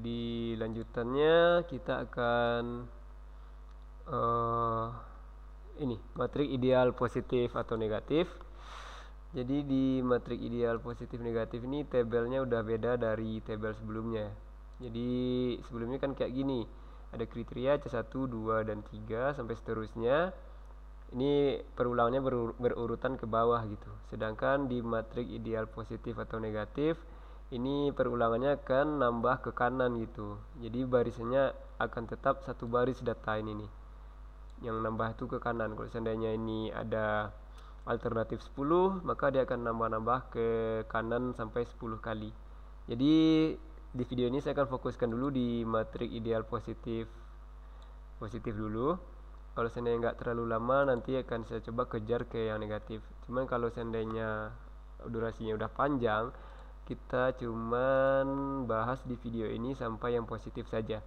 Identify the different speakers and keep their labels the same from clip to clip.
Speaker 1: di lanjutannya kita akan uh, ini matrik ideal positif atau negatif jadi di matrik ideal positif negatif ini tabelnya udah beda dari tabel sebelumnya jadi sebelumnya kan kayak gini ada kriteria C1, 2, dan 3 sampai seterusnya ini perulangnya berur berurutan ke bawah gitu sedangkan di matrik ideal positif atau negatif ini perulangannya akan nambah ke kanan gitu jadi barisnya akan tetap satu baris data ini nih yang nambah itu ke kanan kalau seandainya ini ada alternatif 10 maka dia akan nambah-nambah ke kanan sampai 10 kali jadi di video ini saya akan fokuskan dulu di matrik ideal positif positif dulu kalau seandainya nggak terlalu lama nanti akan saya coba kejar ke yang negatif cuman kalau seandainya durasinya udah panjang kita cuman bahas di video ini sampai yang positif saja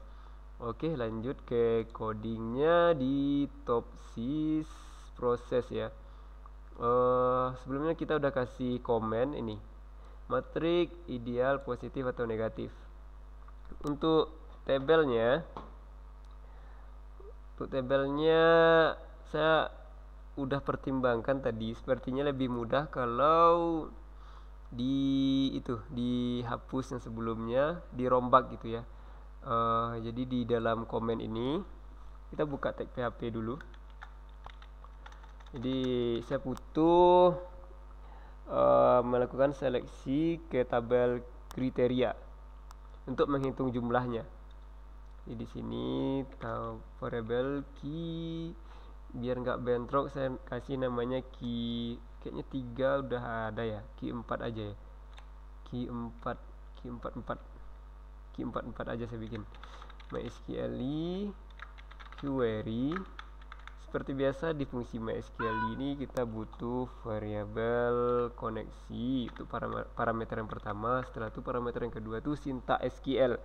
Speaker 1: oke lanjut ke codingnya di top topsis proses ya uh, sebelumnya kita udah kasih komen ini matrik ideal positif atau negatif untuk tabelnya untuk tabelnya saya udah pertimbangkan tadi sepertinya lebih mudah kalau di itu dihapus yang sebelumnya dirombak gitu ya uh, jadi di dalam komen ini kita buka tag PHP dulu jadi saya butuh uh, melakukan seleksi ke tabel kriteria untuk menghitung jumlahnya di sini variable key biar nggak bentrok saya kasih namanya key kayaknya tiga udah ada ya ki empat aja ya ki empat ki empat empat ki empat empat aja saya bikin mysql query seperti biasa di fungsi MySQL ini kita butuh variabel koneksi itu param parameter yang pertama setelah itu parameter yang kedua itu sinta SQL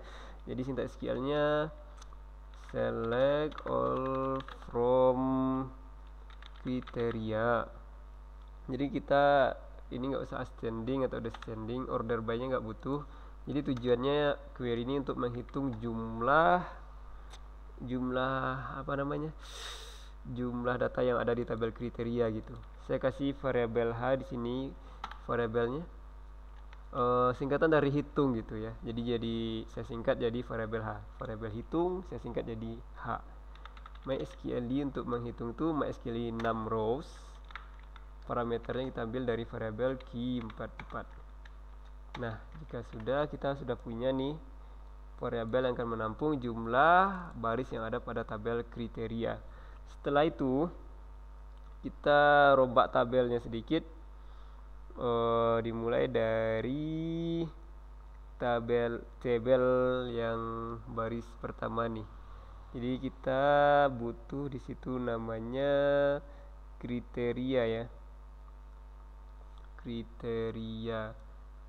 Speaker 1: jadi sinta SQL nya select all from kriteria jadi kita ini nggak usah ascending atau descending order by nya nggak butuh jadi tujuannya query ini untuk menghitung jumlah jumlah apa namanya jumlah data yang ada di tabel kriteria gitu saya kasih variabel h di sini variabelnya e, singkatan dari hitung gitu ya jadi jadi saya singkat jadi variabel h variabel hitung saya singkat jadi h MySQL untuk menghitung tuh MySQL 6 rows parameternya kita ambil dari variabel Q44 nah jika sudah kita sudah punya nih variabel yang akan menampung jumlah baris yang ada pada tabel kriteria setelah itu kita robak tabelnya sedikit e, dimulai dari tabel tabel yang baris pertama nih jadi kita butuh di situ namanya kriteria ya kriteria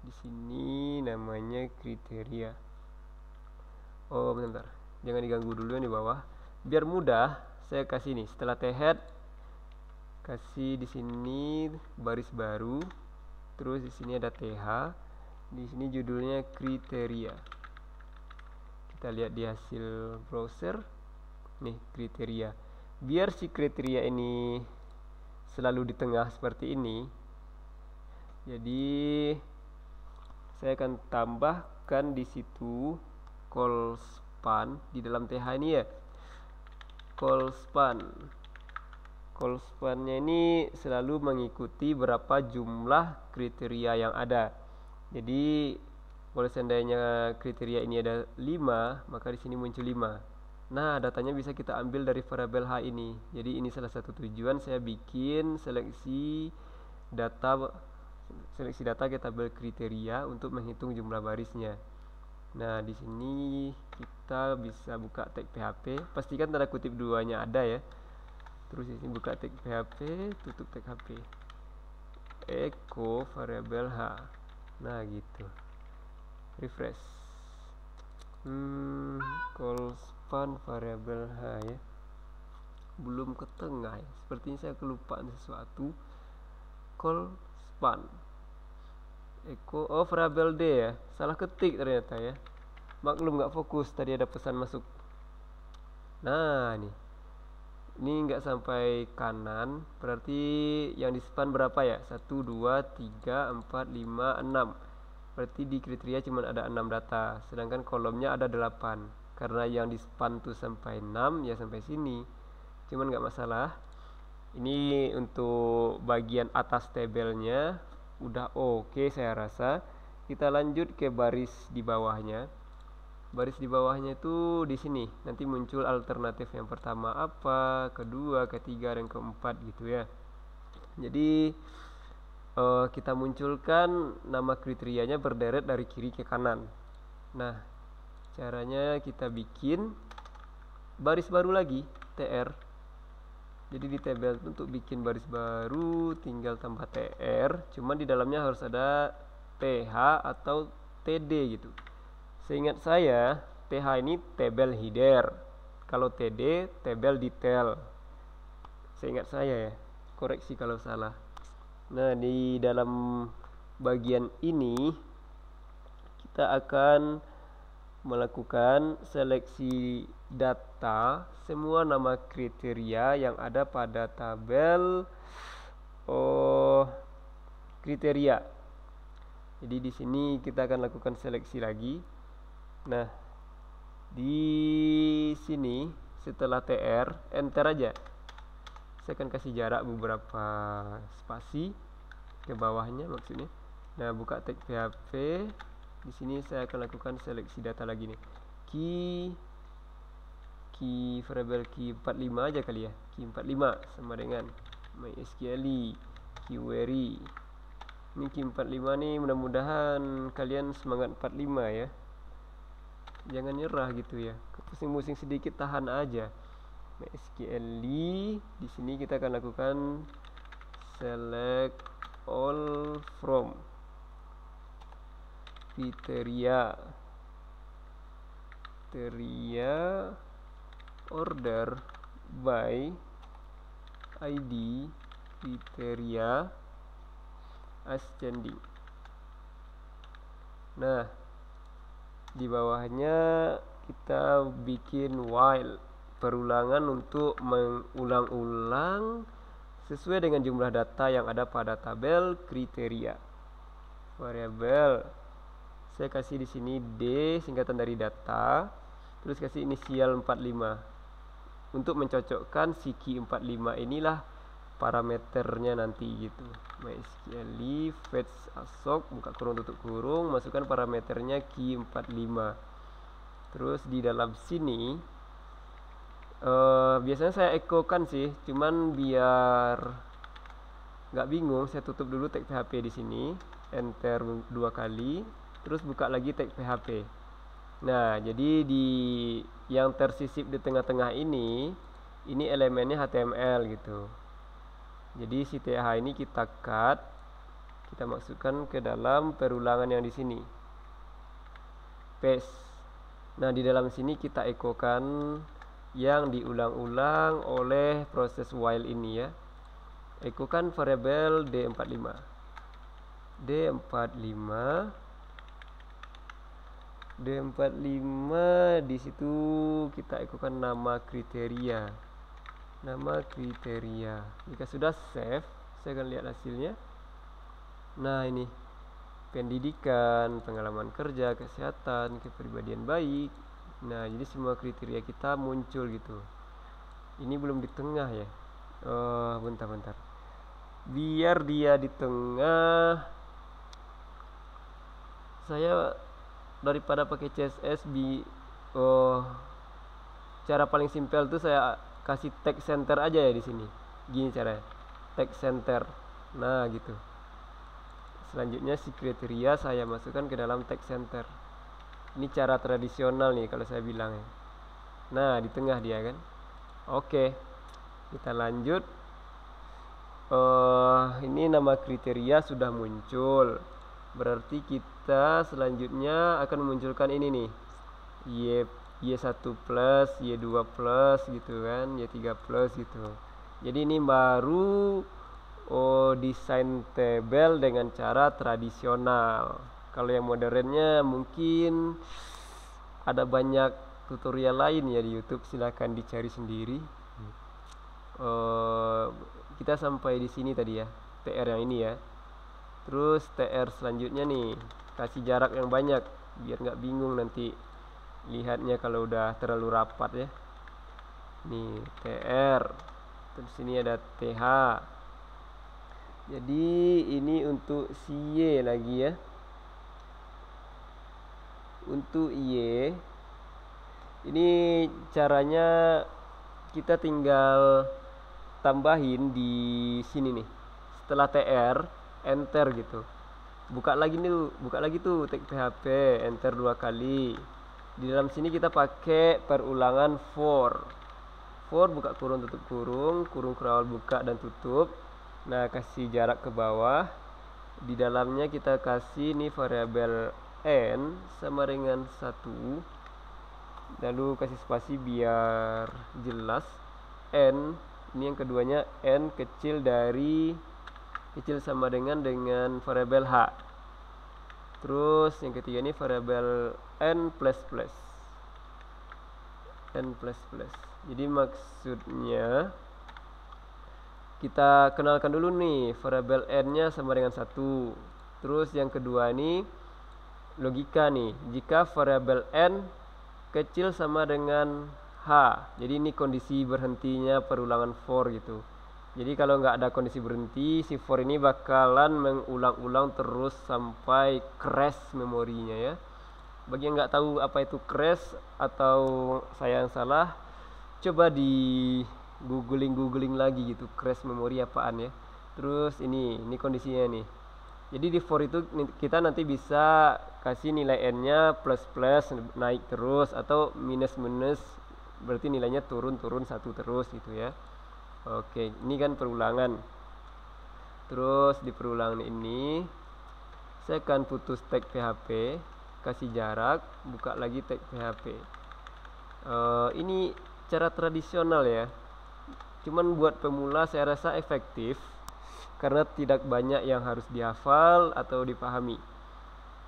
Speaker 1: di sini namanya kriteria oh bentar jangan diganggu dulu yang di bawah biar mudah saya kasih ini setelah tehead kasih di sini baris baru terus di sini ada th di sini judulnya kriteria kita lihat di hasil browser nih kriteria biar si kriteria ini selalu di tengah seperti ini jadi saya akan tambahkan di situ call span di dalam th ini ya call span call spannya ini selalu mengikuti berapa jumlah kriteria yang ada jadi kalau seandainya kriteria ini ada 5 maka di sini muncul 5 nah datanya bisa kita ambil dari variabel h ini jadi ini salah satu tujuan saya bikin seleksi data seleksi data kita tabel kriteria untuk menghitung jumlah barisnya. Nah, di sini kita bisa buka tag PHP. Pastikan tanda kutip duanya ada ya. Terus di sini buka tag PHP, tutup tag HP. Echo variable H. Nah, gitu. Refresh. Hmm, call span variable H ya. Belum ke tengah ya. Sepertinya saya kelupaan sesuatu. Call depan echo of oh, Rabel D ya salah ketik ternyata ya maklum nggak fokus tadi ada pesan masuk nah ini. ini nggak sampai kanan berarti yang di berapa ya 1 2 3 4 5 6 berarti di kriteria cuma ada 6 data sedangkan kolomnya ada 8 karena yang di span tuh sampai 6 ya sampai sini cuman nggak masalah ini untuk bagian atas tabelnya udah oke okay, saya rasa kita lanjut ke baris di bawahnya baris di bawahnya itu di sini nanti muncul alternatif yang pertama apa kedua ketiga dan keempat gitu ya jadi uh, kita munculkan nama kriterianya berderet dari kiri ke kanan nah caranya kita bikin baris baru lagi tr jadi di tabel itu untuk bikin baris baru tinggal tambah tr cuman di dalamnya harus ada th atau td gitu seingat saya th ini tabel header kalau td tabel detail seingat saya ya koreksi kalau salah nah di dalam bagian ini kita akan melakukan seleksi data semua nama kriteria yang ada pada tabel oh kriteria. Jadi di sini kita akan lakukan seleksi lagi. Nah, di sini setelah TR enter aja. Saya akan kasih jarak beberapa spasi ke bawahnya maksudnya. Nah, buka tag PHP di sini saya akan lakukan seleksi data lagi nih key key variable key 45 aja kali ya key 45 sama dengan mysql key query ini key 45 nih mudah-mudahan kalian semangat 45 ya jangan nyerah gitu ya pusing-pusing sedikit tahan aja mysql di sini kita akan lakukan select all from kriteria, kriteria, order by ID kriteria ascending nah di bawahnya kita bikin while perulangan untuk mengulang-ulang sesuai dengan jumlah data yang ada pada tabel kriteria variabel saya kasih di sini D singkatan dari data terus kasih inisial 45 untuk mencocokkan si key 45 inilah parameternya nanti gitu mysql fetch asok buka kurung tutup kurung masukkan parameternya key 45 terus di dalam sini uh, biasanya saya echo kan sih cuman biar nggak bingung saya tutup dulu tag php di sini enter dua kali terus buka lagi tag PHP nah jadi di yang tersisip di tengah-tengah ini ini elemennya HTML gitu jadi si TH ini kita cut kita masukkan ke dalam perulangan yang di sini paste nah di dalam sini kita ekokan yang diulang-ulang oleh proses while ini ya ekokan variable D45 D45 D45 di situ kita ikutkan nama kriteria nama kriteria jika sudah save saya akan lihat hasilnya nah ini pendidikan pengalaman kerja kesehatan kepribadian baik nah jadi semua kriteria kita muncul gitu ini belum di tengah ya oh, bentar bentar biar dia di tengah saya daripada pakai CSS di uh, eh, cara paling simpel tuh saya kasih tag center aja ya di sini gini caranya tag center nah gitu selanjutnya si kriteria saya masukkan ke dalam tag center ini cara tradisional nih kalau saya bilang ya nah di tengah dia kan oke kita lanjut uh, ini nama kriteria sudah muncul berarti kita kita selanjutnya akan memunculkan ini nih y y1 plus y2 plus gitu kan y3 plus gitu jadi ini baru oh, desain tabel dengan cara tradisional kalau yang modernnya mungkin ada banyak tutorial lain ya di YouTube silahkan dicari sendiri uh, kita sampai di sini tadi ya TR yang ini ya terus TR selanjutnya nih kasih jarak yang banyak biar nggak bingung nanti lihatnya kalau udah terlalu rapat ya nih TR terus ini ada TH jadi ini untuk si Y lagi ya untuk Y ini caranya kita tinggal tambahin di sini nih setelah TR enter gitu buka lagi nih buka lagi tuh tag PHP enter dua kali di dalam sini kita pakai perulangan for for buka kurung tutup kurung kurung kurawal buka dan tutup nah kasih jarak ke bawah di dalamnya kita kasih nih variabel n sama dengan satu lalu kasih spasi biar jelas n ini yang keduanya n kecil dari kecil sama dengan dengan variabel h terus yang ketiga ini variabel n plus plus n plus plus jadi maksudnya kita kenalkan dulu nih variabel n nya sama dengan satu terus yang kedua ini logika nih jika variabel n kecil sama dengan H. Jadi ini kondisi berhentinya perulangan for gitu. Jadi kalau nggak ada kondisi berhenti, si for ini bakalan mengulang-ulang terus sampai crash memorinya ya. Bagi yang nggak tahu apa itu crash atau saya yang salah, coba di googling-googling lagi gitu crash memori apaan ya. Terus ini, ini kondisinya nih. Jadi di for itu kita nanti bisa kasih nilai n-nya plus plus naik terus atau minus minus berarti nilainya turun turun satu terus gitu ya. Oke, ini kan perulangan. Terus di perulangan ini saya akan putus tag PHP, kasih jarak, buka lagi tag PHP. Uh, eh, ini cara tradisional ya. Cuman buat pemula saya rasa efektif karena tidak banyak yang harus dihafal atau dipahami.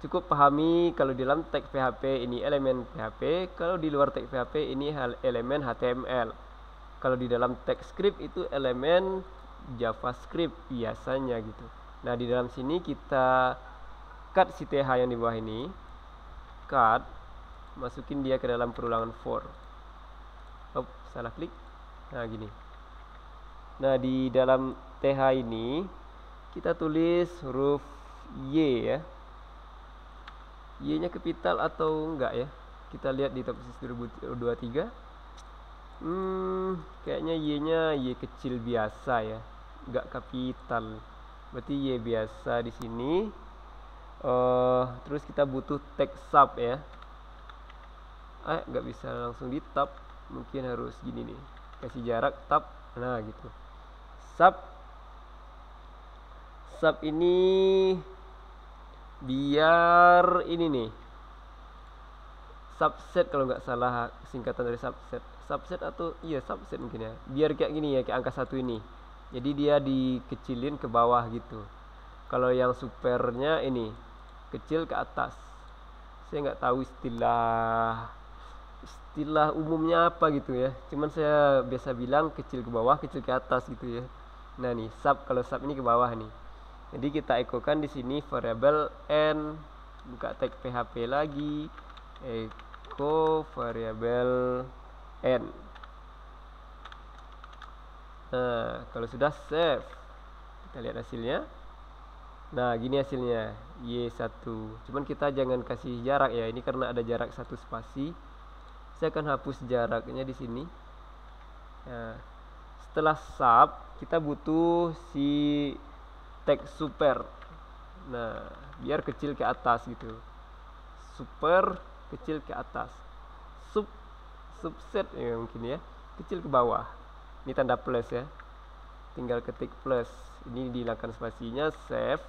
Speaker 1: Cukup pahami kalau di dalam tag PHP ini elemen PHP, kalau di luar tag PHP ini elemen HTML kalau di dalam script itu elemen JavaScript biasanya gitu nah di dalam sini kita cut si TH yang di bawah ini cut masukin dia ke dalam perulangan for oh, salah klik nah gini nah di dalam TH ini kita tulis huruf Y ya Y nya kepital atau enggak ya kita lihat di top 2023 hmm, kayaknya y nya y kecil biasa ya nggak kapital berarti y biasa di sini uh, terus kita butuh tag sub ya ah nggak bisa langsung di tab mungkin harus gini nih kasih jarak tab nah gitu sub sub ini biar ini nih subset kalau nggak salah singkatan dari subset subset atau iya subset mungkin ya biar kayak gini ya kayak angka satu ini jadi dia dikecilin ke bawah gitu kalau yang supernya ini kecil ke atas saya nggak tahu istilah istilah umumnya apa gitu ya cuman saya biasa bilang kecil ke bawah kecil ke atas gitu ya nah nih sub kalau sub ini ke bawah nih jadi kita ekokan di sini variabel n buka tag php lagi echo variabel N nah kalau sudah save kita lihat hasilnya nah gini hasilnya Y1 cuman kita jangan kasih jarak ya ini karena ada jarak satu spasi saya akan hapus jaraknya di sini nah, setelah sub kita butuh si tag super nah biar kecil ke atas gitu super kecil ke atas sub subset ya mungkin ya kecil ke bawah ini tanda plus ya tinggal ketik plus ini dihilangkan spasinya save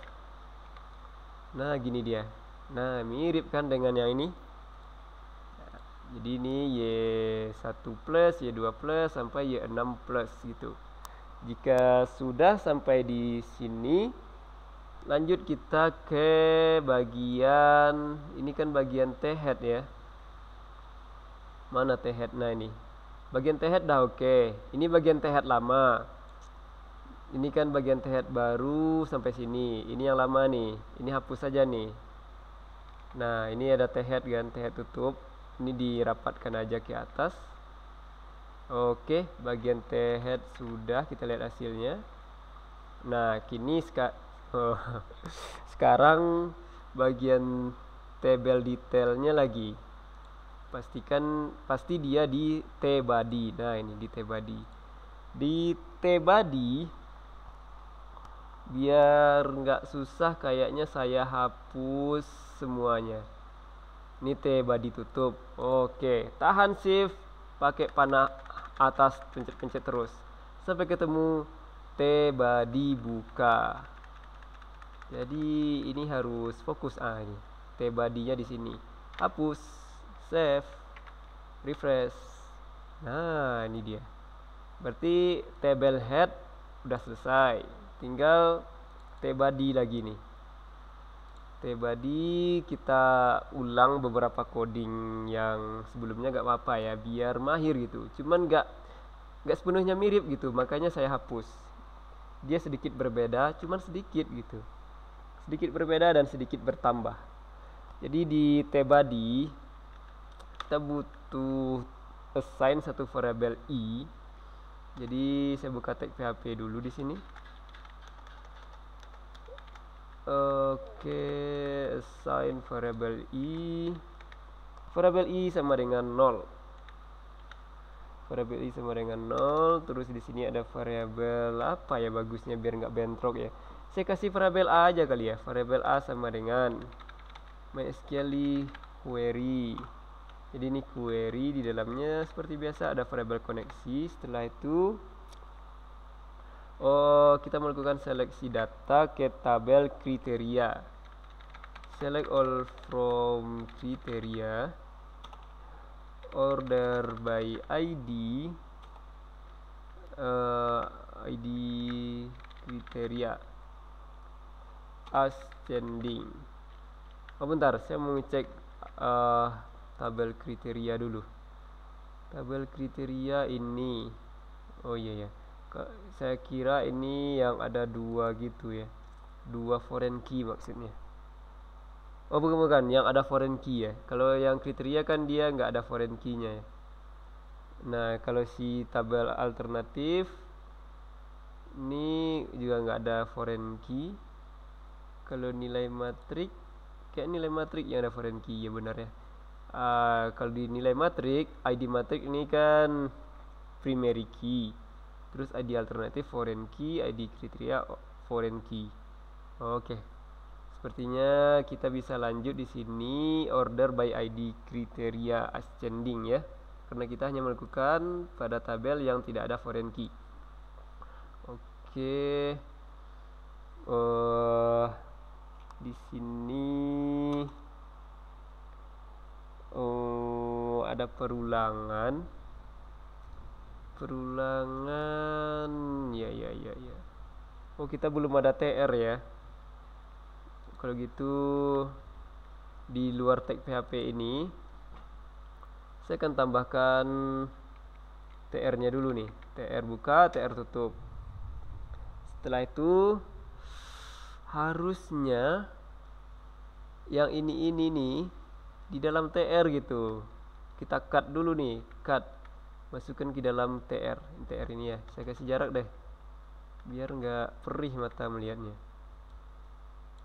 Speaker 1: nah gini dia nah mirip kan dengan yang ini jadi ini Y1 plus, Y2 plus, sampai Y6 plus gitu jika sudah sampai di sini lanjut kita ke bagian ini kan bagian T head ya mana tehetnya ini bagian tehet dah oke okay. ini bagian tehet lama ini kan bagian tehet baru sampai sini ini yang lama nih ini hapus saja nih nah ini ada tehet kan tehet tutup ini dirapatkan aja ke atas oke okay. bagian tehet sudah kita lihat hasilnya nah kini seka sekarang bagian tabel detailnya lagi pastikan pasti dia di T body nah ini di T body di T body biar nggak susah kayaknya saya hapus semuanya ini T body tutup oke tahan shift pakai panah atas pencet-pencet terus sampai ketemu T body buka jadi ini harus fokus ah ini T body-nya di sini hapus save refresh nah ini dia berarti table head udah selesai tinggal tbody lagi nih tbody kita ulang beberapa coding yang sebelumnya gak apa-apa ya biar mahir gitu cuman gak gak sepenuhnya mirip gitu makanya saya hapus dia sedikit berbeda cuman sedikit gitu sedikit berbeda dan sedikit bertambah jadi di tbody kita butuh assign satu variabel i jadi saya buka tag php dulu di sini oke assign variabel i variabel i sama dengan 0 variabel i sama dengan 0 terus di sini ada variabel apa ya bagusnya biar nggak bentrok ya saya kasih variabel a aja kali ya variabel a sama dengan mysql query jadi ini query di dalamnya seperti biasa ada variable koneksi setelah itu oh, kita melakukan seleksi data ke tabel kriteria select all from kriteria order by ID uh, eh, ID kriteria ascending oh bentar saya mau cek. uh, eh, tabel kriteria dulu tabel kriteria ini oh iya ya saya kira ini yang ada dua gitu ya dua foreign key maksudnya oh bukan bukan yang ada foreign key ya kalau yang kriteria kan dia nggak ada foreign key ya nah kalau si tabel alternatif ini juga nggak ada foreign key kalau nilai matrik kayak nilai matrik yang ada foreign key ya benar ya uh, kalau dinilai matrik ID matrik ini kan primary key terus ID alternatif foreign key ID kriteria oh, foreign key oke okay. sepertinya kita bisa lanjut di sini order by ID kriteria ascending ya karena kita hanya melakukan pada tabel yang tidak ada foreign key oke okay. uh, eh, di sini oh ada perulangan perulangan ya ya ya ya oh kita belum ada TR ya kalau gitu di luar tag PHP ini saya akan tambahkan TR nya dulu nih TR buka, TR tutup setelah itu harusnya yang ini ini nih di dalam TR gitu kita cut dulu nih cut masukkan ke dalam TR TR ini ya saya kasih jarak deh biar nggak perih mata melihatnya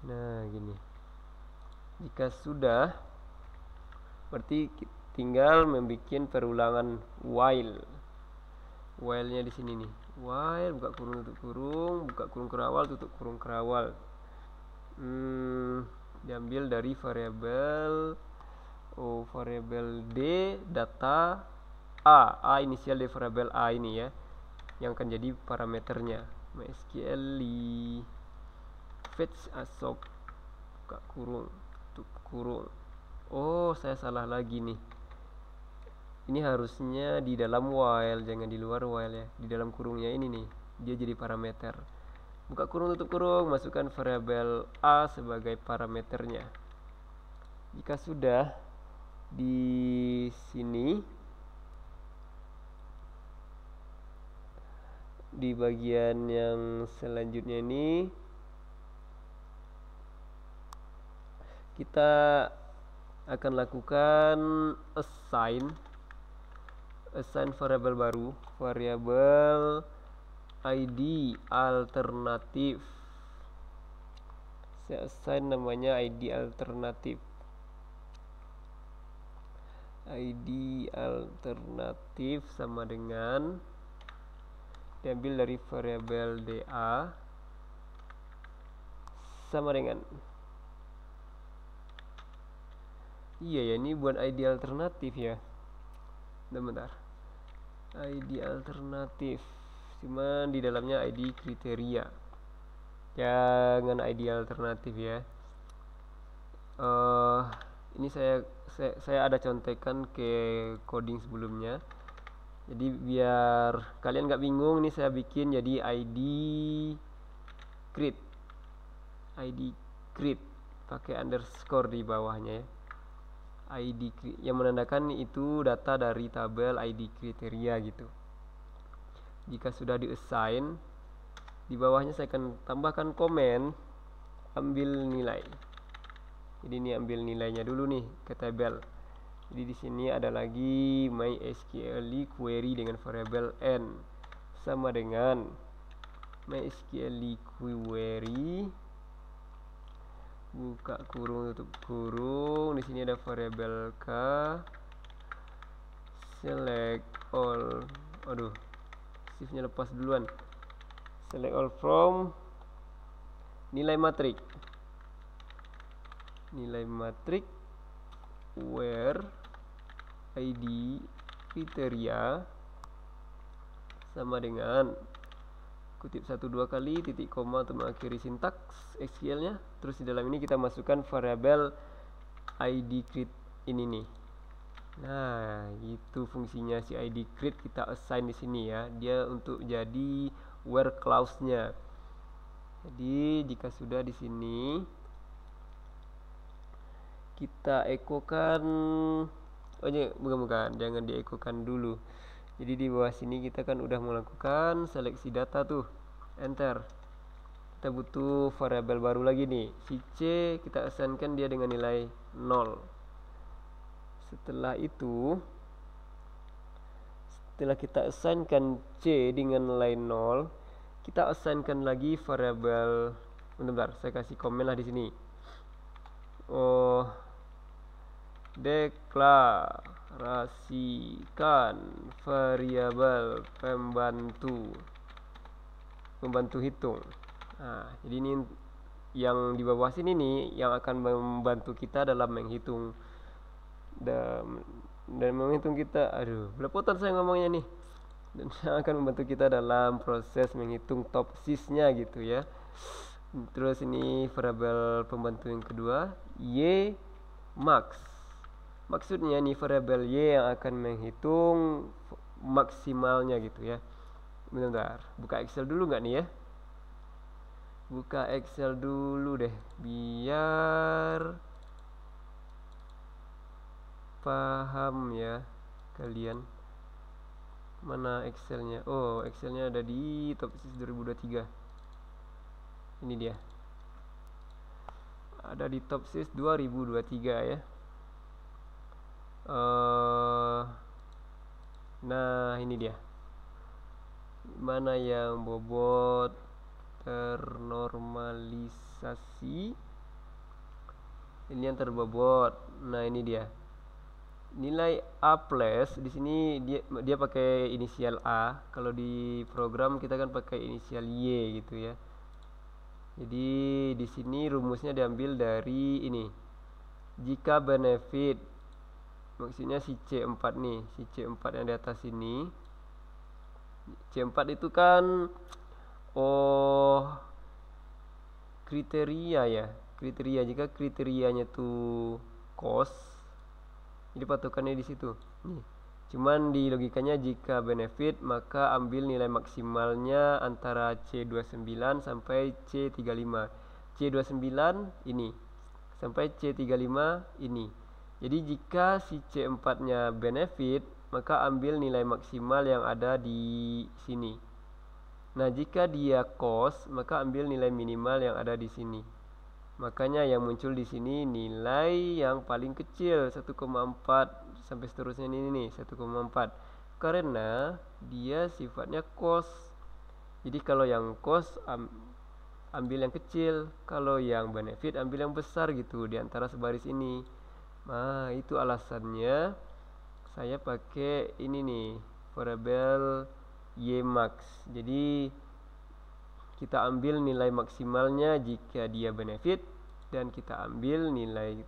Speaker 1: nah gini jika sudah berarti tinggal membuat perulangan while while-nya di sini nih while buka kurung tutup kurung buka kurung kerawal tutup kurung kerawal hmm, diambil dari variabel oh, variable D data A A inisial dari variable A ini ya yang akan jadi parameternya MySQL fetch asok buka kurung tutup kurung oh saya salah lagi nih ini harusnya di dalam while jangan di luar while ya di dalam kurungnya ini nih dia jadi parameter buka kurung tutup kurung masukkan variable a sebagai parameternya jika sudah di sini di bagian yang selanjutnya ini kita akan lakukan assign assign variable baru variable ID alternatif saya assign namanya ID alternatif ID alternatif sama dengan diambil dari variabel DA sama dengan iya ya ini buat ID alternatif ya bentar, ID alternatif cuman di dalamnya ID kriteria jangan ID alternatif ya uh, ini saya, saya saya ada contekan ke coding sebelumnya jadi biar kalian nggak bingung ini saya bikin jadi id create id create pakai underscore di bawahnya ya id create yang menandakan itu data dari tabel id kriteria gitu jika sudah di assign di bawahnya saya akan tambahkan komen ambil nilai jadi ini ambil nilainya dulu nih ke tabel jadi di sini ada lagi MySQL query dengan variable n sama dengan MySQL query buka kurung tutup kurung di sini ada variable k select all aduh shiftnya lepas duluan select all from nilai matrik nilai matrik where id kriteria sama dengan kutip satu dua kali titik koma untuk mengakhiri sintaks SQL nya terus di dalam ini kita masukkan variabel id crit ini nih nah itu fungsinya si id crit kita assign di sini ya dia untuk jadi where clause nya jadi jika sudah di sini kita ekokan oh ya bukan bukan jangan diekokan dulu jadi di bawah sini kita kan udah melakukan seleksi data tuh enter kita butuh variabel baru lagi nih si C kita asankan dia dengan nilai 0 setelah itu setelah kita asankan C dengan nilai 0 kita asankan lagi variabel bentar, bentar saya kasih komen lah di sini oh deklarasikan variabel pembantu pembantu hitung nah, jadi ini yang di bawah sini nih yang akan membantu kita dalam menghitung dan, dan menghitung kita aduh belepotan saya ngomongnya nih dan yang akan membantu kita dalam proses menghitung topsisnya gitu ya terus ini variabel pembantu yang kedua y max maksudnya ini variabel y yang akan menghitung maksimalnya gitu ya bentar buka Excel dulu nggak nih ya buka Excel dulu deh biar paham ya kalian mana Excelnya oh Excelnya ada di Topsis 2023 ini dia ada di Topsis 2023 ya uh, nah ini dia mana yang bobot ternormalisasi ini yang terbobot nah ini dia nilai A plus di sini dia dia pakai inisial A kalau di program kita kan pakai inisial Y gitu ya jadi di sini rumusnya diambil dari ini jika benefit maksudnya si C4 nih si C4 yang di atas ini C4 itu kan oh kriteria ya kriteria jika kriterianya tuh cost jadi patokannya di situ nih cuman di logikanya jika benefit maka ambil nilai maksimalnya antara C29 sampai C35 C29 ini sampai C35 ini jadi jika si C4-nya benefit, maka ambil nilai maksimal yang ada di sini. Nah, jika dia cost, maka ambil nilai minimal yang ada di sini. Makanya yang muncul di sini nilai yang paling kecil 1,4 sampai seterusnya ini nih 1,4. Karena dia sifatnya cost. Jadi kalau yang cost ambil yang kecil, kalau yang benefit ambil yang besar gitu di antara sebaris ini. Nah, itu alasannya saya pakai ini nih, variabel ymax. Jadi kita ambil nilai maksimalnya jika dia benefit dan kita ambil nilai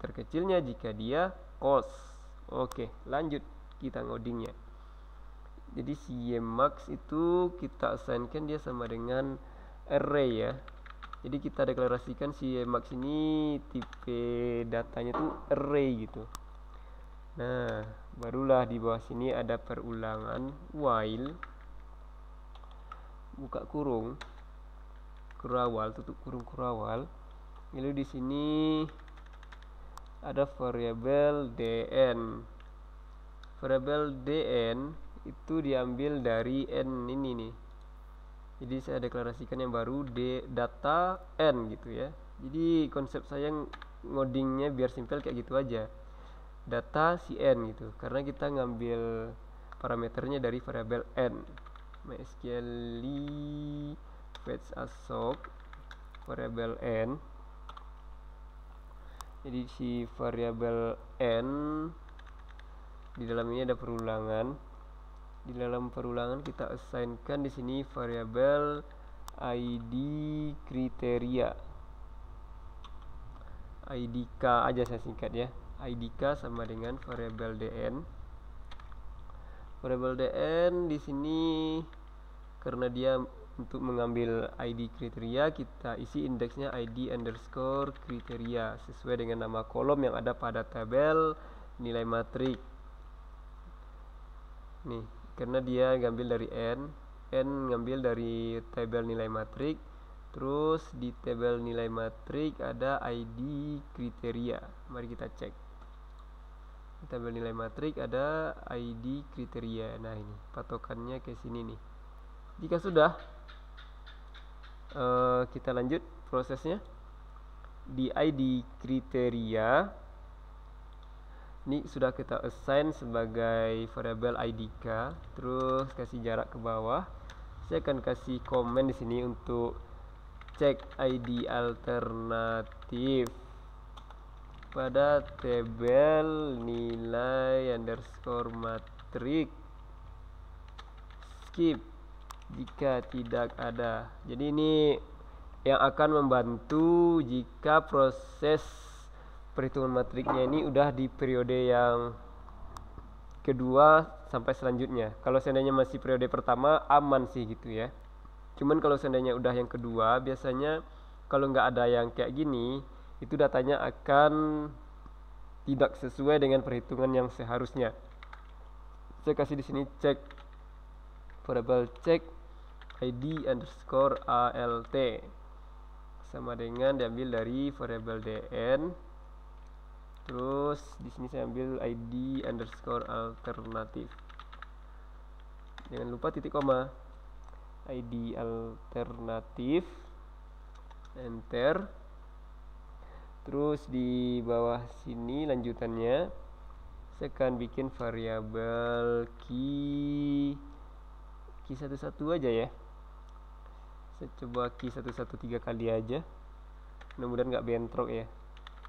Speaker 1: terkecilnya jika dia cost. Oke, lanjut kita ngodingnya. Jadi si ymax itu kita assignkan dia sama dengan array ya jadi kita deklarasikan si emax ini tipe datanya tuh array gitu nah barulah di bawah sini ada perulangan while buka kurung kurawal tutup kurung kurawal lalu di sini ada variabel dn variabel dn itu diambil dari n ini nih jadi saya deklarasikan yang baru d data n gitu ya jadi konsep saya ngodingnya biar simpel kayak gitu aja data cn gitu karena kita ngambil parameternya dari variabel n mysql fetch asok variabel n jadi si variabel n di dalam ini ada perulangan di dalam perulangan kita assignkan di sini variabel id kriteria idk aja saya singkat ya idk sama dengan variabel dn variabel dn di sini karena dia untuk mengambil ID kriteria kita isi indeksnya ID underscore kriteria sesuai dengan nama kolom yang ada pada tabel nilai matrik nih karena dia ngambil dari n n ngambil dari tabel nilai matrik terus di tabel nilai matrik ada id kriteria mari kita cek di tabel nilai matrik ada id kriteria nah ini patokannya ke sini nih jika sudah uh, kita lanjut prosesnya di ID kriteria ini sudah kita assign sebagai variable idk terus kasih jarak ke bawah saya akan kasih komen di sini untuk cek id alternatif pada tabel nilai underscore matrix skip jika tidak ada jadi ini yang akan membantu jika proses perhitungan matriknya ini udah di periode yang kedua sampai selanjutnya. Kalau seandainya masih periode pertama aman sih gitu ya. Cuman kalau seandainya udah yang kedua biasanya kalau nggak ada yang kayak gini itu datanya akan tidak sesuai dengan perhitungan yang seharusnya. Saya kasih di sini cek variable cek id underscore alt sama dengan diambil dari variable dn terus di sini saya ambil id underscore alternatif jangan lupa titik koma id alternatif enter terus di bawah sini lanjutannya saya akan bikin variabel key key satu-satu aja ya saya coba key satu-satu tiga kali aja mudah-mudahan nggak bentrok ya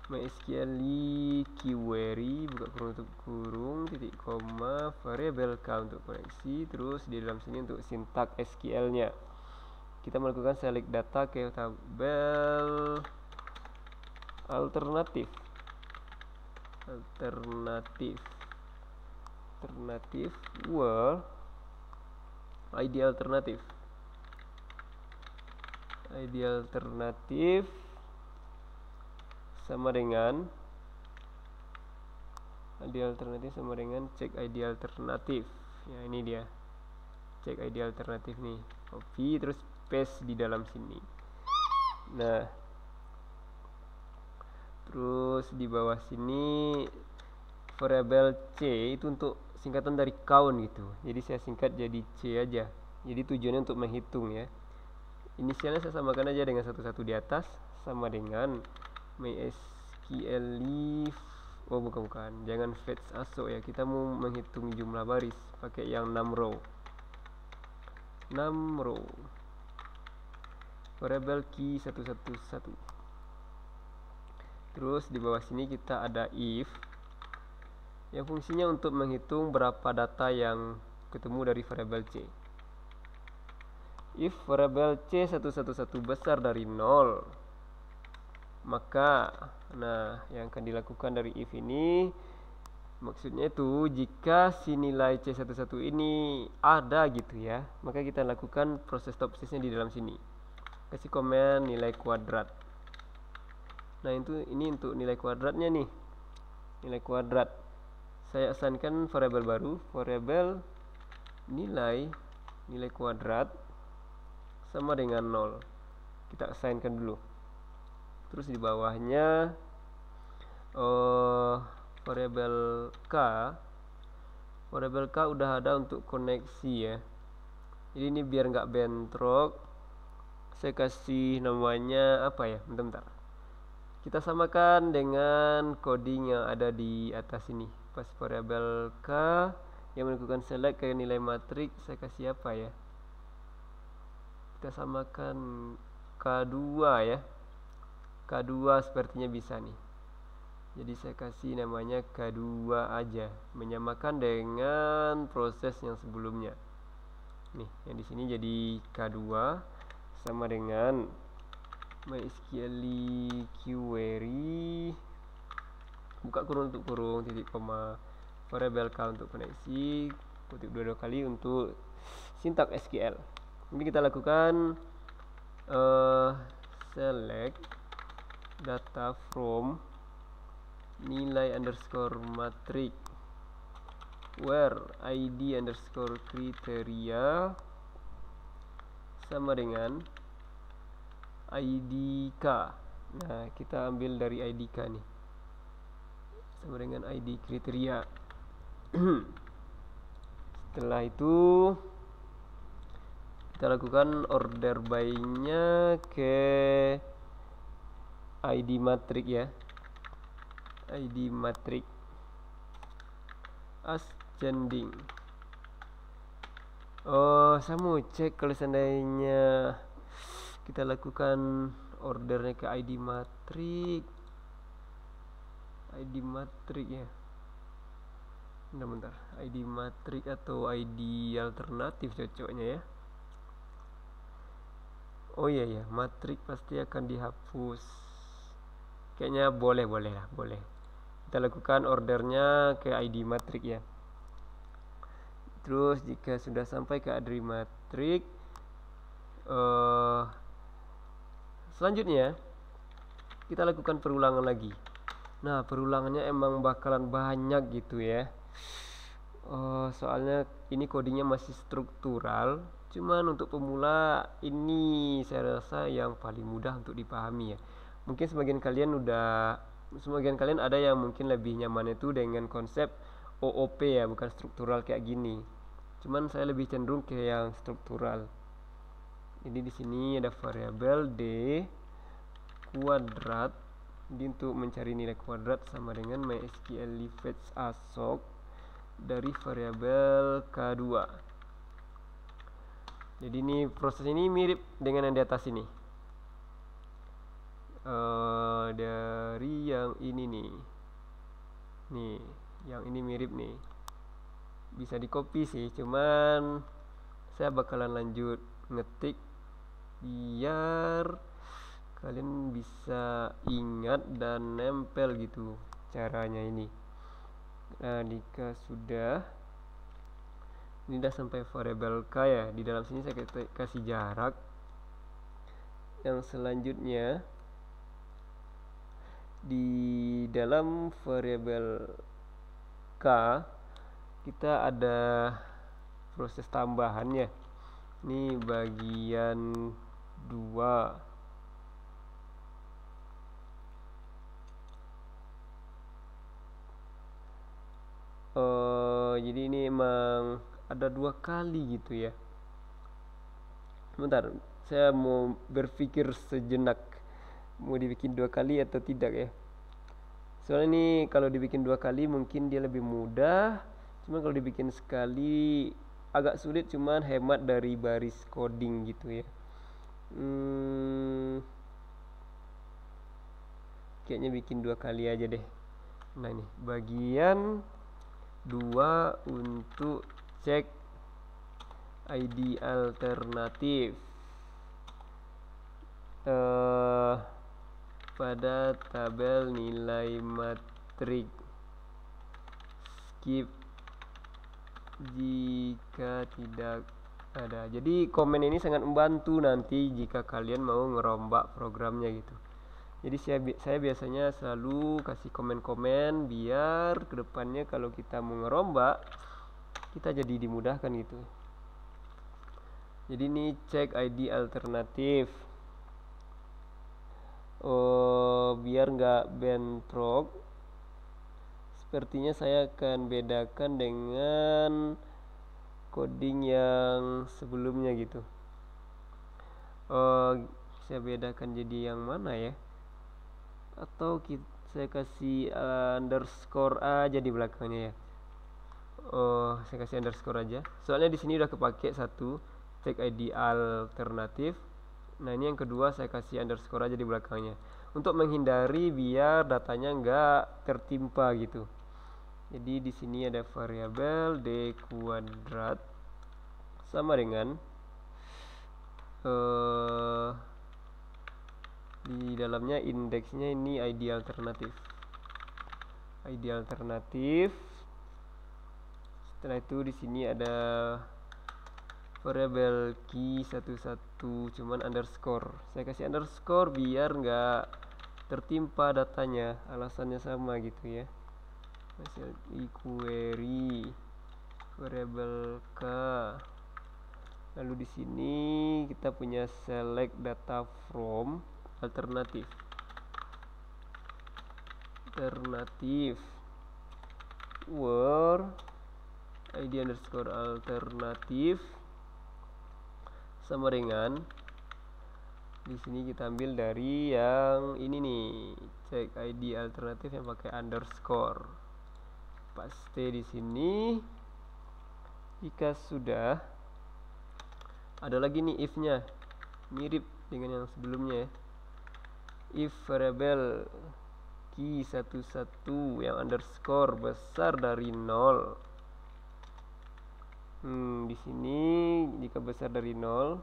Speaker 1: MySQL query buka kurung untuk kurung titik koma variable count untuk koneksi terus di dalam sini untuk sintak SQL nya kita melakukan select data ke tabel alternatif alternatif alternatif world ID alternatif ID alternatif sama dengan ID alternatif sama dengan cek ID alternatif ya ini dia cek ID alternatif nih copy terus paste di dalam sini nah terus di bawah sini variable C itu untuk singkatan dari count gitu jadi saya singkat jadi C aja jadi tujuannya untuk menghitung ya inisialnya saya samakan aja dengan satu-satu di atas sama dengan MySQL leaf oh bukan bukan jangan fetch aso ya kita mau menghitung jumlah baris pakai yang 6 row 6 row variable key 111 terus di bawah sini kita ada if yang fungsinya untuk menghitung berapa data yang ketemu dari variable c if variable c111 besar dari 0 maka nah yang akan dilakukan dari if ini maksudnya itu jika si nilai C11 ini ada gitu ya maka kita lakukan proses stop sisnya di dalam sini kasih komen nilai kuadrat nah itu ini untuk nilai kuadratnya nih nilai kuadrat saya asankan variabel baru variabel nilai nilai kuadrat sama dengan 0 kita asainkan dulu terus di bawahnya uh, variabel k variabel k udah ada untuk koneksi ya jadi ini biar nggak bentrok saya kasih namanya apa ya bentar, bentar kita samakan dengan coding yang ada di atas ini pas variabel k yang menentukan select ke nilai matriks saya kasih apa ya kita samakan K2 ya K2 sepertinya bisa nih jadi saya kasih namanya K2 aja menyamakan dengan proses yang sebelumnya nih yang di sini jadi K2 sama dengan MySQL query buka kurung untuk kurung titik koma variable k untuk koneksi kutip dua, dua kali untuk sintak SQL ini kita lakukan uh, select data from nilai underscore matrix where id underscore kriteria sama dengan idk nah kita ambil dari idk nih sama dengan id kriteria setelah itu kita lakukan order by nya ke ID matrik ya ID matrik ascending oh saya mau cek kalau seandainya kita lakukan ordernya ke ID matrik ID matrik ya bentar, bentar ID matrik atau ID alternatif cocoknya ya oh iya ya matrik pasti akan dihapus kayaknya boleh boleh lah boleh kita lakukan ordernya ke ID matrik ya terus jika sudah sampai ke ID matrik uh, eh, selanjutnya kita lakukan perulangan lagi nah perulangannya emang bakalan banyak gitu ya uh, soalnya ini codingnya masih struktural cuman untuk pemula ini saya rasa yang paling mudah untuk dipahami ya mungkin sebagian kalian udah sebagian kalian ada yang mungkin lebih nyaman itu dengan konsep OOP ya bukan struktural kayak gini cuman saya lebih cenderung ke yang struktural jadi di sini ada variabel D kuadrat di untuk mencari nilai kuadrat sama dengan mysql fetch asok dari variabel K2 jadi ini proses ini mirip dengan yang di atas ini uh, dari yang ini nih nih yang ini mirip nih bisa di copy sih cuman saya bakalan lanjut ngetik biar kalian bisa ingat dan nempel gitu caranya ini nah eh, jika sudah ini udah sampai variabel k ya di dalam sini saya kasih jarak yang selanjutnya di dalam variabel k kita ada proses tambahannya ini bagian 2 Uh, eh, jadi ini emang ada dua kali gitu ya. sebentar saya mau berpikir sejenak mau dibikin dua kali atau tidak ya soalnya ini kalau dibikin dua kali mungkin dia lebih mudah Cuma kalau dibikin sekali agak sulit cuman hemat dari baris coding gitu ya hmm, kayaknya bikin dua kali aja deh nah ini bagian dua untuk cek ID alternatif uh, pada tabel nilai matrik skip jika tidak ada jadi komen ini sangat membantu nanti jika kalian mau ngerombak programnya gitu jadi saya, saya biasanya selalu kasih komen-komen biar kedepannya kalau kita mau ngerombak kita jadi dimudahkan gitu jadi ini cek ID alternatif uh, biar nggak bentrok sepertinya saya akan bedakan dengan coding yang sebelumnya gitu uh, saya bedakan jadi yang mana ya atau kita, saya kasih underscore aja di belakangnya ya Oh saya kasih underscore aja soalnya di sini udah kepake satu tag ID alternatif nah ini yang kedua saya kasih underscore aja di belakangnya untuk menghindari biar datanya nggak tertimpa gitu jadi di sini ada variabel d kuadrat sama dengan uh, di dalamnya indeksnya ini id alternatif id alternatif setelah itu di sini ada variabel key satu itu cuman underscore saya kasih underscore biar nggak tertimpa datanya alasannya sama gitu ya hasil query variable k lalu di sini kita punya select data from alternatif alternatif where id underscore alternatif sama dengan di sini kita ambil dari yang ini nih cek ID alternatif yang pakai underscore paste di sini jika sudah ada lagi nih if nya mirip dengan yang sebelumnya ya. if variable key 11 yang underscore besar dari 0 hmm, di sini jika besar dari nol,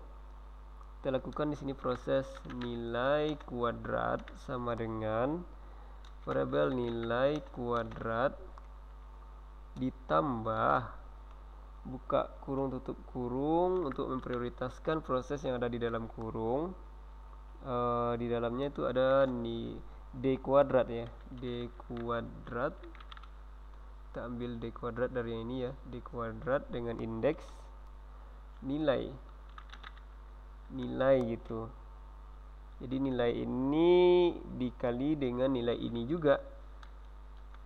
Speaker 1: kita lakukan di sini proses nilai kuadrat sama dengan variabel nilai kuadrat ditambah buka kurung tutup kurung untuk memprioritaskan proses yang ada di dalam kurung e, di dalamnya itu ada di d kuadrat ya d kuadrat kita ambil d kuadrat dari yang ini ya d kuadrat dengan indeks nilai nilai gitu jadi nilai ini dikali dengan nilai ini juga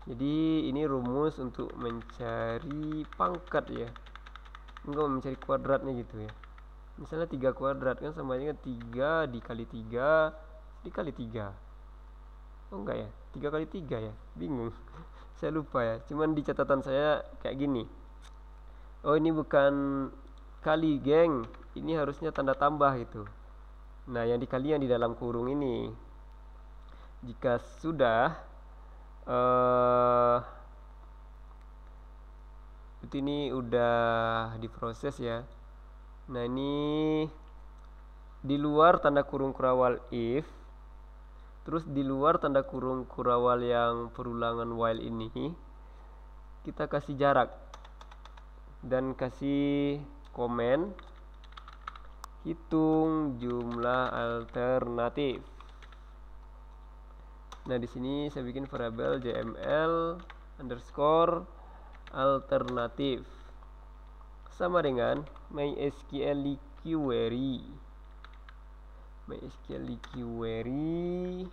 Speaker 1: jadi ini rumus untuk mencari pangkat ya enggak mencari kuadratnya gitu ya misalnya tiga kuadrat kan sama dengan tiga dikali tiga dikali tiga. oh enggak ya tiga kali tiga ya bingung saya lupa ya cuman di catatan saya kayak gini oh ini bukan kali geng ini harusnya tanda tambah gitu nah yang dikali yang di dalam kurung ini jika sudah uh, ini udah diproses ya nah ini di luar tanda kurung kurawal if Terus di luar tanda kurung kurawal yang perulangan while ini kita kasih jarak dan kasih komen hitung jumlah alternatif. Nah di sini saya bikin variabel jml underscore alternatif sama dengan mysql query mysql di query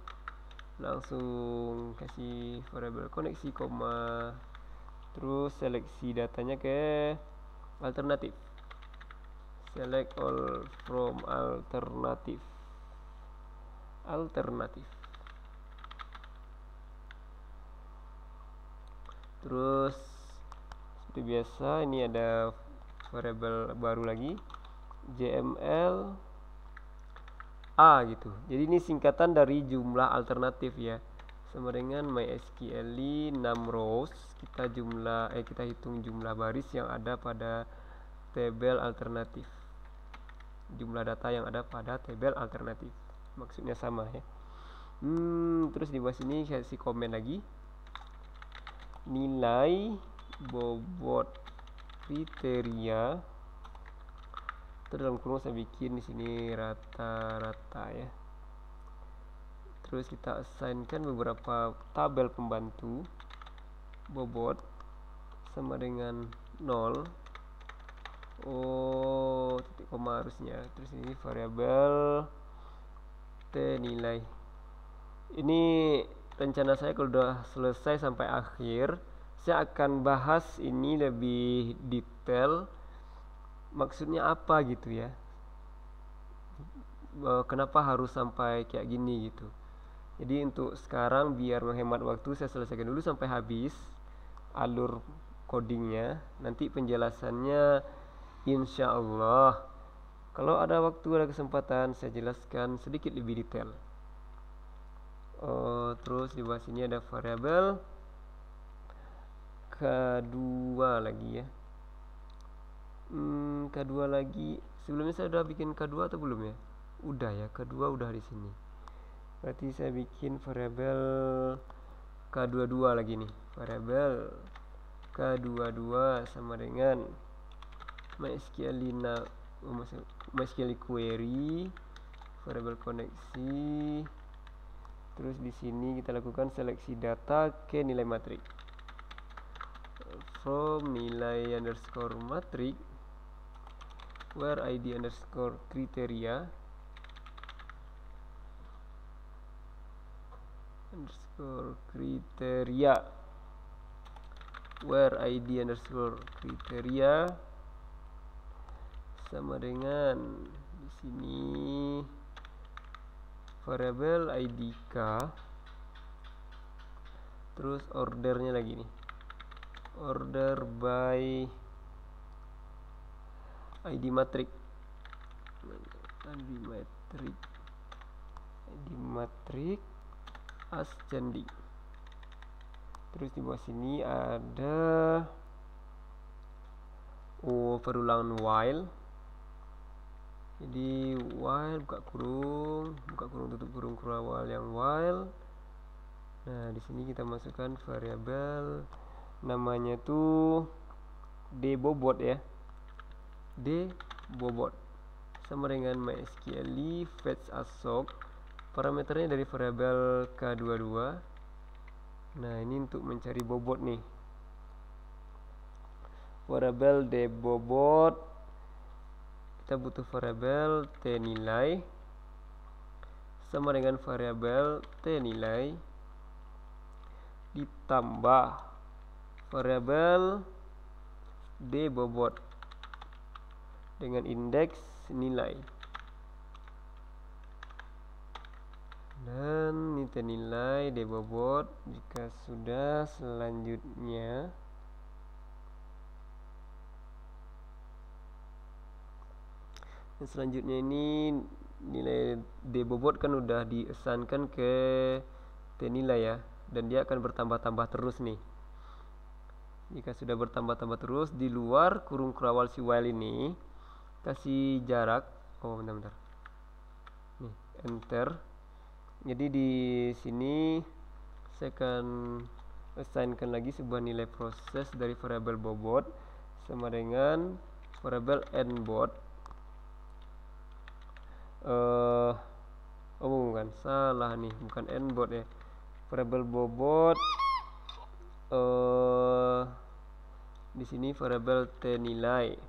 Speaker 1: langsung kasih variable koneksi koma terus seleksi datanya ke alternatif select all from alternatif alternatif terus seperti biasa ini ada variabel baru lagi jml A gitu. Jadi ini singkatan dari jumlah alternatif ya. Sama dengan MySQL 6 rows, kita jumlah eh kita hitung jumlah baris yang ada pada tabel alternatif. Jumlah data yang ada pada tabel alternatif. Maksudnya sama ya. Hmm, terus di bawah sini saya sih komen lagi. Nilai bobot kriteria terus dalam kurung saya bikin di sini rata-rata ya terus kita assignkan beberapa tabel pembantu bobot sama dengan 0 oh titik koma harusnya terus ini variabel t nilai ini rencana saya kalau sudah selesai sampai akhir saya akan bahas ini lebih detail maksudnya apa gitu ya kenapa harus sampai kayak gini gitu jadi untuk sekarang biar menghemat waktu saya selesaikan dulu sampai habis alur codingnya nanti penjelasannya insya Allah kalau ada waktu ada kesempatan saya jelaskan sedikit lebih detail oh, terus di bawah sini ada variabel kedua lagi ya hmm, K2 lagi sebelumnya saya udah bikin K2 atau belum ya udah ya K2 udah di sini berarti saya bikin variabel K22 lagi nih variabel K22 sama dengan oh, MySQL lina query variabel koneksi terus di sini kita lakukan seleksi data ke nilai matrik from nilai underscore matrik where id underscore criteria underscore criteria where id underscore criteria sama dengan di sini id k terus ordernya lagi nih order by ID matrix ID matrix ID matrix ascending terus di bawah sini ada oh perulangan while jadi while buka kurung buka kurung tutup kurung kurung awal yang while nah di sini kita masukkan variabel namanya tuh debobot ya D. Bobot sama dengan MySQL fetch asok parameternya dari variabel K22 nah ini untuk mencari bobot nih variabel D bobot kita butuh variabel T nilai sama dengan variabel T nilai ditambah variabel D bobot dengan indeks nilai dan kita nilai debobot jika sudah selanjutnya dan selanjutnya ini nilai debobot kan udah diesankan ke t nilai ya dan dia akan bertambah-tambah terus nih jika sudah bertambah-tambah terus di luar kurung kurawal si while ini kasih jarak oh bentar-bentar nih enter jadi di sini saya akan assignkan lagi sebuah nilai proses dari variable bobot sama dengan variabel nbot uh, oh bukan salah nih bukan nbot ya variable bobot uh, di sini variable t nilai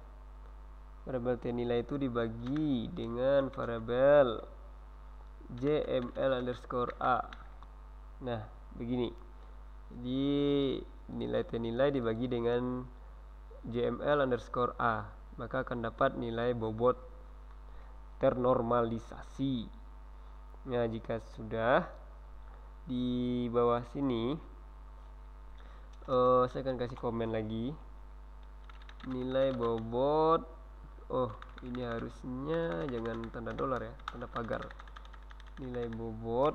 Speaker 1: variabel t nilai itu dibagi dengan variabel jml underscore a nah begini jadi nilai t nilai dibagi dengan jml underscore a maka akan dapat nilai bobot ternormalisasi nah jika sudah di bawah sini uh, saya akan kasih komen lagi nilai bobot oh ini harusnya jangan tanda dolar ya tanda pagar nilai bobot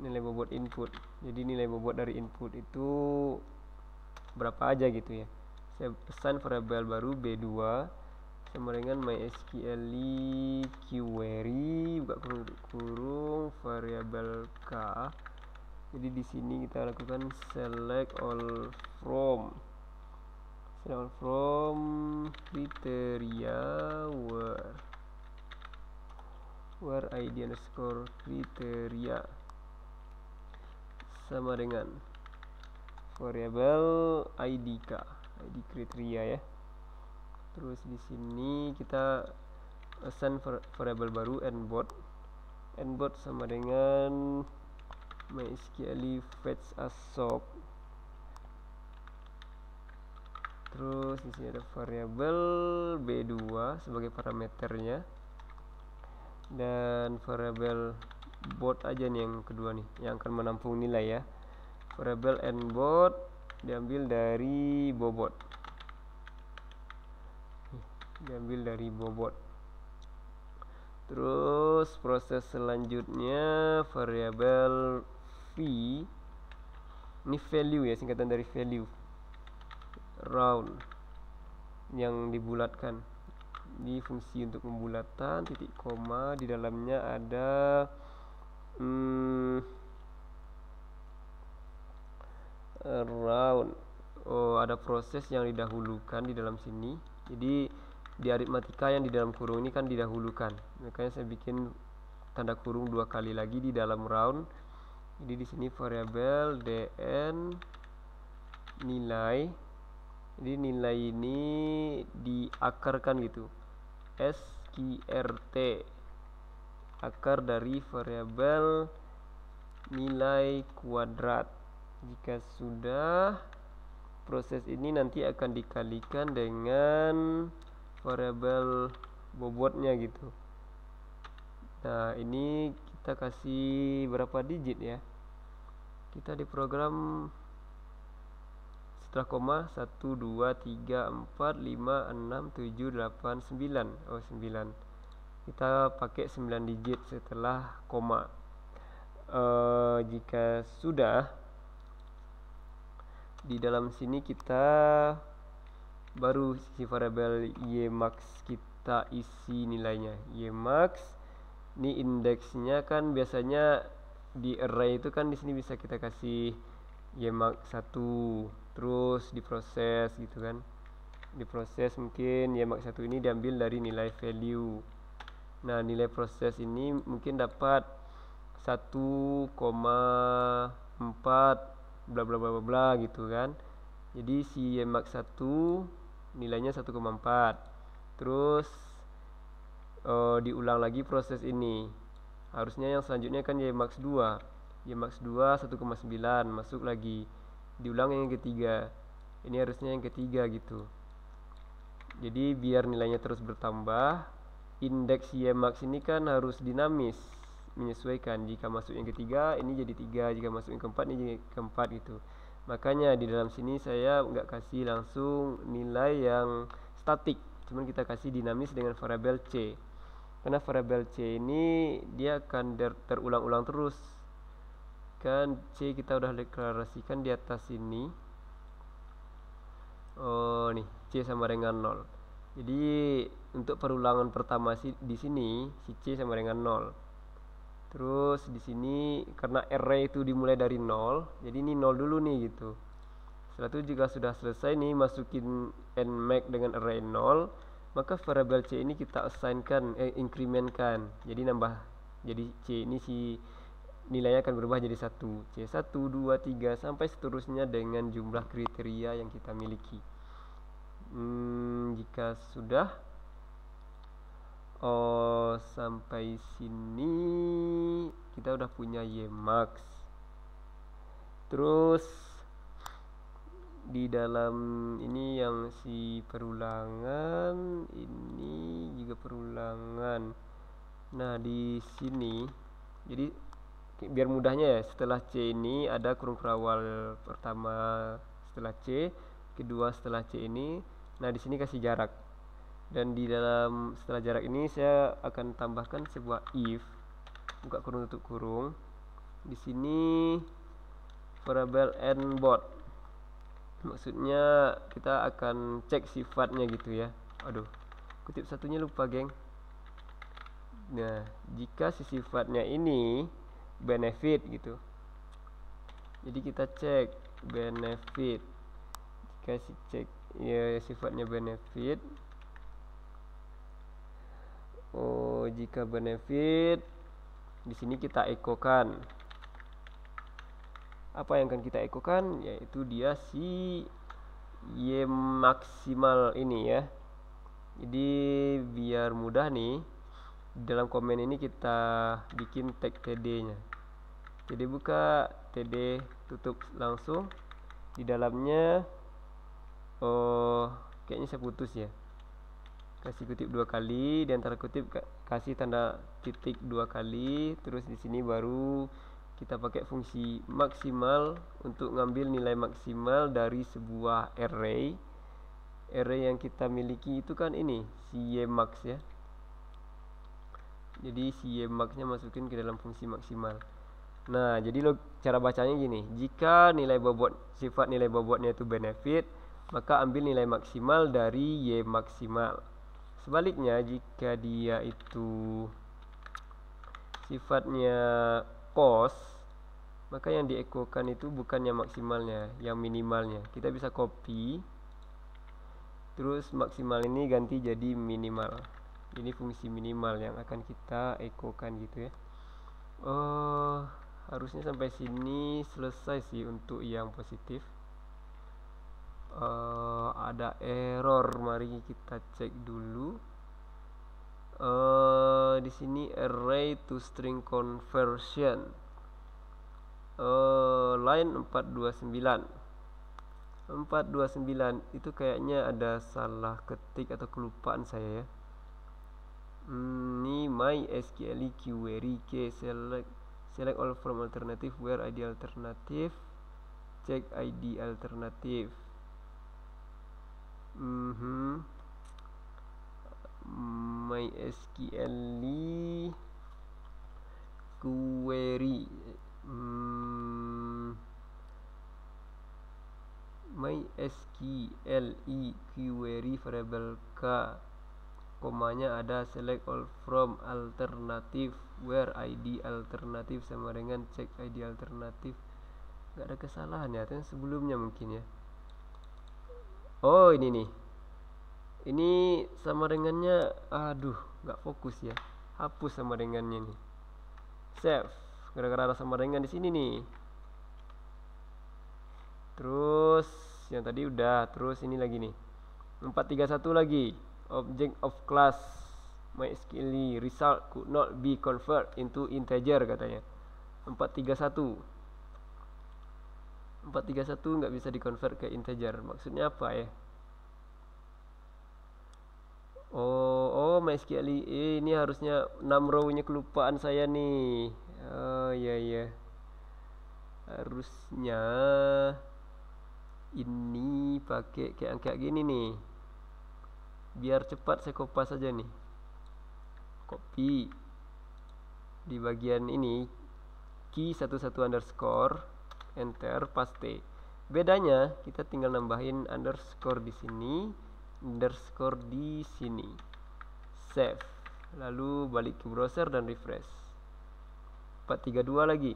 Speaker 1: nilai bobot input jadi nilai bobot dari input itu berapa aja gitu ya saya pesan variabel baru B2 sama dengan mysql query buka kurung, kurung variabel k jadi di sini kita lakukan select all from Sound from kriteria where where id underscore kriteria sama dengan variabel idk id kriteria ya terus di sini kita assign variable baru nbot nbot sama dengan mysql fetch as terus di sini ada variabel b2 sebagai parameternya dan variabel bot aja nih yang kedua nih yang akan menampung nilai ya variabel and bot diambil dari bobot diambil dari bobot terus proses selanjutnya variabel v ini value ya singkatan dari value round yang dibulatkan di fungsi untuk pembulatan titik koma di dalamnya ada hmm, round oh ada proses yang didahulukan di dalam sini jadi di aritmatika yang di dalam kurung ini kan didahulukan makanya saya bikin tanda kurung dua kali lagi di dalam round jadi di sini variabel dn nilai jadi nilai ini diakarkan gitu SQRT akar dari variabel nilai kuadrat jika sudah proses ini nanti akan dikalikan dengan variabel bobotnya gitu nah ini kita kasih berapa digit ya kita di program setelah koma 1 2 3 4 5 6 7 8 9 oh 9 kita pakai 9 digit setelah koma e, jika sudah di dalam sini kita baru sisi variabel y max kita isi nilainya y max ini indeksnya kan biasanya di array itu kan di sini bisa kita kasih y max 1 terus diproses gitu kan diproses mungkin YMAX satu ini diambil dari nilai value nah nilai proses ini mungkin dapat 1,4 bla bla bla bla bla gitu kan jadi si YMAX satu nilainya 1,4 terus uh, diulang lagi proses ini harusnya yang selanjutnya kan YMAX 2 max 2 1,9 masuk lagi diulang yang ketiga ini harusnya yang ketiga gitu jadi biar nilainya terus bertambah indeks y max ini kan harus dinamis menyesuaikan jika masuk yang ketiga ini jadi tiga jika masuk yang keempat ini jadi keempat gitu makanya di dalam sini saya nggak kasih langsung nilai yang statik cuman kita kasih dinamis dengan variabel c karena variabel c ini dia akan terulang-ulang terus deklarasikan C kita udah deklarasikan di atas sini oh nih C sama dengan 0 jadi untuk perulangan pertama si, di sini si C sama dengan 0 terus di sini karena array itu dimulai dari 0 jadi ini 0 dulu nih gitu setelah itu juga sudah selesai nih masukin nmax dengan array 0 maka variabel C ini kita assignkan eh, incrementkan jadi nambah jadi C ini si nilainya akan berubah jadi satu C1, 2, 3 sampai seterusnya dengan jumlah kriteria yang kita miliki hmm, jika sudah oh sampai sini kita udah punya Y max terus di dalam ini yang si perulangan ini juga perulangan nah di sini jadi biar mudahnya ya setelah C ini ada kurung perawal pertama setelah C kedua setelah C ini nah di sini kasih jarak dan di dalam setelah jarak ini saya akan tambahkan sebuah if buka kurung tutup kurung di sini variable n bot maksudnya kita akan cek sifatnya gitu ya aduh kutip satunya lupa geng nah jika si sifatnya ini benefit gitu jadi kita cek benefit kasih cek ya sifatnya benefit oh jika benefit di sini kita ekokan apa yang akan kita ekokan yaitu dia si y maksimal ini ya jadi biar mudah nih dalam komen ini kita bikin tag td nya td buka td tutup langsung di dalamnya oh kayaknya saya putus ya kasih kutip dua kali di antara kutip kasih tanda titik dua kali terus di sini baru kita pakai fungsi maksimal untuk ngambil nilai maksimal dari sebuah array array yang kita miliki itu kan ini max ya jadi max nya masukin ke dalam fungsi maksimal Nah, jadi lo cara bacanya gini, jika nilai bobot sifat nilai bobotnya itu benefit, maka ambil nilai maksimal dari y maksimal. Sebaliknya, jika dia itu sifatnya cos, maka yang diekokan itu bukannya maksimalnya, yang minimalnya. Kita bisa copy terus maksimal ini ganti jadi minimal. Ini fungsi minimal yang akan kita ekokan gitu ya. Oh uh, harusnya sampai sini selesai sih untuk yang positif uh, ada error mari kita cek dulu uh, di sini array to string conversion uh, line 429 429 itu kayaknya ada salah ketik atau kelupaan saya ya hmm, ini hmm, my sql e query k select select all from alternative where ID alternative check ID alternative mm -hmm. sql query mm. sql query variable K komanya ada select all from alternative where ID alternative sama dengan check ID alternatif gak ada kesalahan ya yang sebelumnya mungkin ya oh ini nih ini sama dengannya aduh gak fokus ya hapus sama dengannya nih save gara-gara ada sama dengan di sini nih terus yang tadi udah terus ini lagi nih 431 lagi object of class MySQL result could not be convert into integer katanya 431 431 nggak bisa convert ke integer maksudnya apa ya oh oh MySQL eh, ini harusnya 6 row-nya kelupaan saya nih oh iya iya harusnya ini pakai kayak angka gini nih biar cepat saya kopas saja nih copy di bagian ini key 11 underscore enter paste bedanya kita tinggal nambahin underscore di sini underscore di sini save lalu balik ke browser dan refresh 432 lagi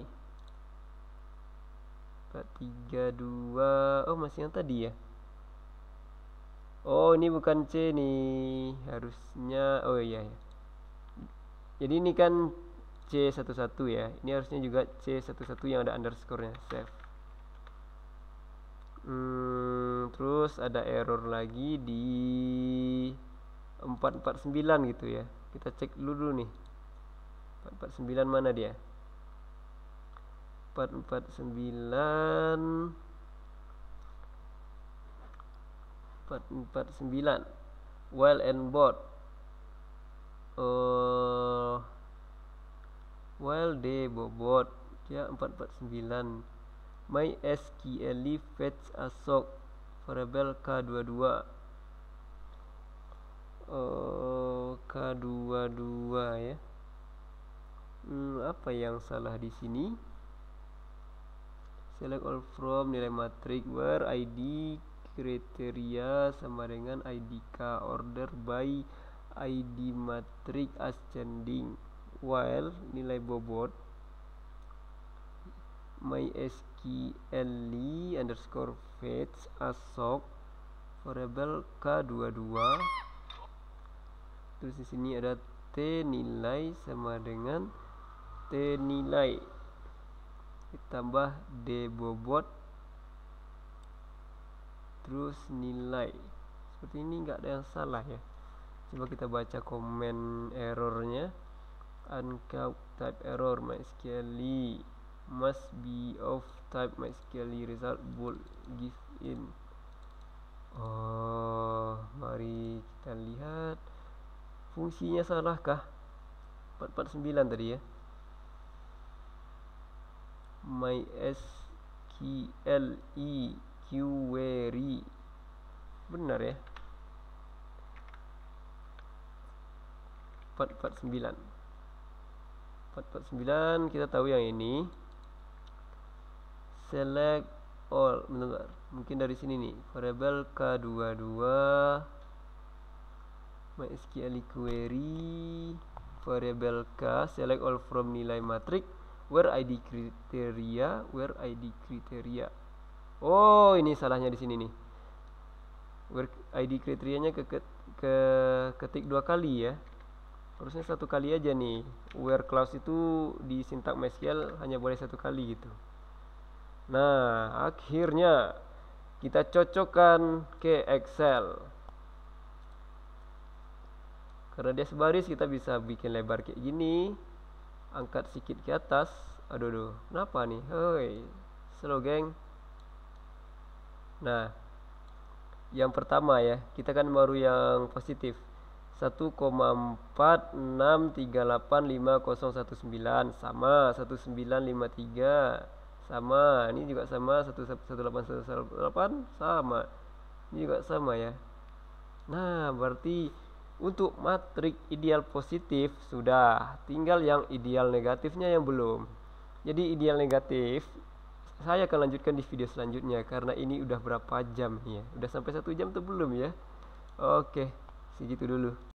Speaker 1: 432 oh masih yang tadi ya oh ini bukan C nih harusnya oh iya, ya jadi ini kan C11 ya ini harusnya juga C11 yang ada underscorenya save hmm, terus ada error lagi di 449 gitu ya kita cek dulu, dulu nih 449 mana dia 449 449 well and Board uh, eh, well Day Bobot ya 449 My SQL Leaf Fetch Asok variable K22 uh, K22 ya hmm, apa yang salah di sini select all from nilai matrik where id kriteria sama dengan IDK order by ID matrix ascending while nilai bobot mysqli underscore fetch asok variable k22 terus di sini ada t nilai sama dengan t nilai ditambah d bobot terus nilai seperti ini nggak ada yang salah ya coba kita baca komen errornya uncap type error mysqli must be of type mysqli result bold give in oh mari kita lihat fungsinya salahkah 449 tadi ya mysqli e query benar ya 449 449 kita tahu yang ini select all bentar mungkin dari sini nih variable k22 mysql query variable k select all from nilai matrik. where id criteria where id criteria oh ini salahnya di sini nih work ID kriterianya ke, ke, ke ketik dua kali ya harusnya satu kali aja nih where clause itu di sintak MySQL hanya boleh satu kali gitu nah akhirnya kita cocokkan ke Excel karena dia sebaris kita bisa bikin lebar kayak gini angkat sedikit ke atas aduh aduh kenapa nih hoi slow geng Nah, yang pertama ya, kita kan baru yang positif. 1,4638519 sama 1953 sama ini juga sama 1818 sama ini juga sama ya nah berarti untuk matrik ideal positif sudah tinggal yang ideal negatifnya yang belum jadi ideal negatif saya akan lanjutkan di video selanjutnya karena ini udah berapa jam ya udah sampai satu jam tuh belum ya oke segitu dulu